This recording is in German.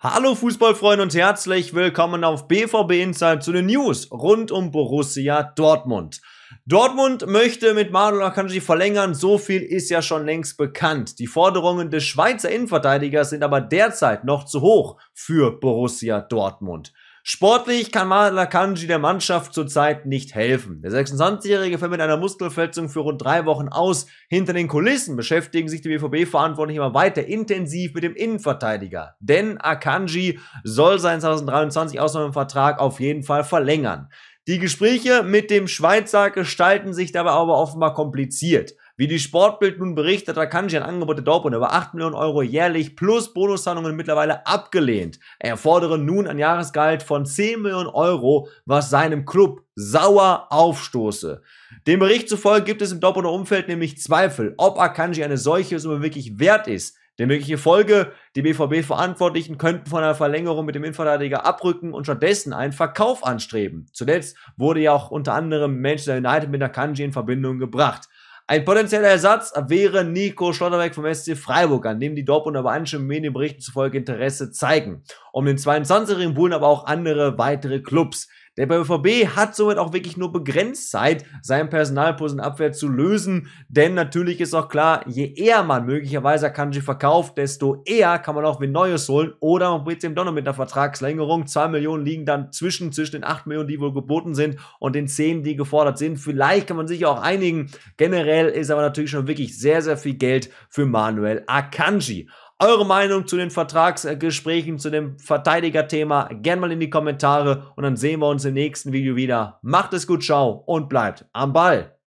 Hallo Fußballfreunde und herzlich willkommen auf BVB Insight zu den News rund um Borussia Dortmund. Dortmund möchte mit Manuel Akanji verlängern, so viel ist ja schon längst bekannt. Die Forderungen des Schweizer Innenverteidigers sind aber derzeit noch zu hoch für Borussia Dortmund. Sportlich kann Maler Kanji der Mannschaft zurzeit nicht helfen. Der 26-Jährige fällt mit einer Muskelverletzung für rund drei Wochen aus. Hinter den Kulissen beschäftigen sich die BVB-Verantwortlichen immer weiter intensiv mit dem Innenverteidiger. Denn Akanji soll seinen 2023 Ausnahmevertrag auf jeden Fall verlängern. Die Gespräche mit dem Schweizer gestalten sich dabei aber offenbar kompliziert. Wie die Sportbild nun berichtet, hat Akanji ein Angebot der Dortmund über 8 Millionen Euro jährlich plus Bonuszahlungen mittlerweile abgelehnt. Er fordere nun ein Jahresgehalt von 10 Millionen Euro, was seinem Club sauer aufstoße. Dem Bericht zufolge gibt es im Dortmunder Umfeld nämlich Zweifel, ob Akanji eine solche Summe wirklich wert ist. Die mögliche Folge, die BVB-Verantwortlichen könnten von einer Verlängerung mit dem Innenverteidiger abrücken und stattdessen einen Verkauf anstreben. Zuletzt wurde ja auch unter anderem Manchester United mit Akanji in Verbindung gebracht. Ein potenzieller Ersatz wäre Nico Schlotterbeck vom SC Freiburg, an dem die Dortmunder aber anscheinend Medienberichten zufolge Interesse zeigen. Um den 22-jährigen Bullen aber auch andere weitere Clubs. Der BVB hat somit auch wirklich nur begrenzt Zeit, seinen Personalposten in Abwehr zu lösen, denn natürlich ist auch klar, je eher man möglicherweise Akanji verkauft, desto eher kann man auch wie Neues holen oder man probiert eben doch noch mit einer Vertragslängerung. 2 Millionen liegen dann zwischen, zwischen den 8 Millionen, die wohl geboten sind und den 10, die gefordert sind. Vielleicht kann man sich auch einigen. Generell ist aber natürlich schon wirklich sehr, sehr viel Geld für Manuel Akanji. Eure Meinung zu den Vertragsgesprächen, zu dem Verteidigerthema, gerne mal in die Kommentare und dann sehen wir uns im nächsten Video wieder. Macht es gut, ciao und bleibt am Ball.